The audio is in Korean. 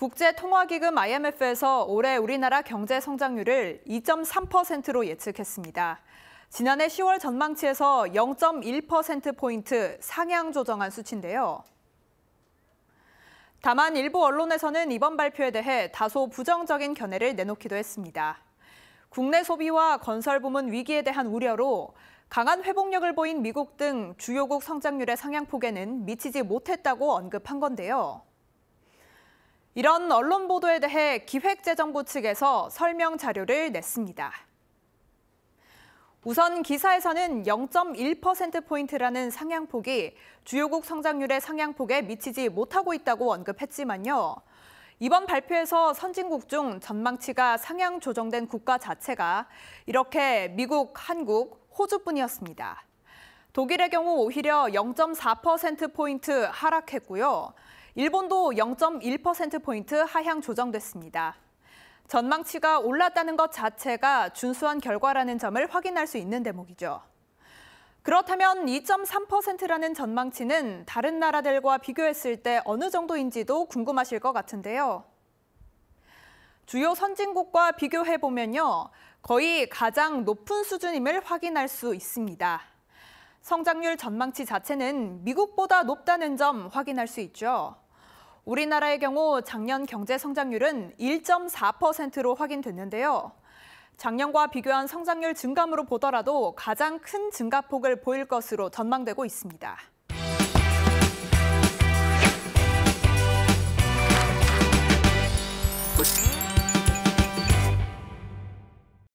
국제통화기금 IMF에서 올해 우리나라 경제 성장률을 2.3%로 예측했습니다. 지난해 10월 전망치에서 0.1%포인트 상향 조정한 수치인데요. 다만 일부 언론에서는 이번 발표에 대해 다소 부정적인 견해를 내놓기도 했습니다. 국내 소비와 건설 부문 위기에 대한 우려로 강한 회복력을 보인 미국 등 주요국 성장률의 상향폭에는 미치지 못했다고 언급한 건데요. 이런 언론 보도에 대해 기획재정부 측에서 설명 자료를 냈습니다. 우선 기사에서는 0.1%포인트라는 상향폭이 주요국 성장률의 상향폭에 미치지 못하고 있다고 언급했지만요. 이번 발표에서 선진국 중 전망치가 상향 조정된 국가 자체가 이렇게 미국, 한국, 호주뿐이었습니다. 독일의 경우 오히려 0.4%포인트 하락했고요. 일본도 0.1%포인트 하향 조정됐습니다. 전망치가 올랐다는 것 자체가 준수한 결과라는 점을 확인할 수 있는 대목이죠. 그렇다면 2.3%라는 전망치는 다른 나라들과 비교했을 때 어느 정도인지도 궁금하실 것 같은데요. 주요 선진국과 비교해보면요. 거의 가장 높은 수준임을 확인할 수 있습니다. 성장률 전망치 자체는 미국보다 높다는 점 확인할 수 있죠. 우리나라의 경우 작년 경제 성장률은 1.4%로 확인됐는데요. 작년과 비교한 성장률 증감으로 보더라도 가장 큰 증가폭을 보일 것으로 전망되고 있습니다.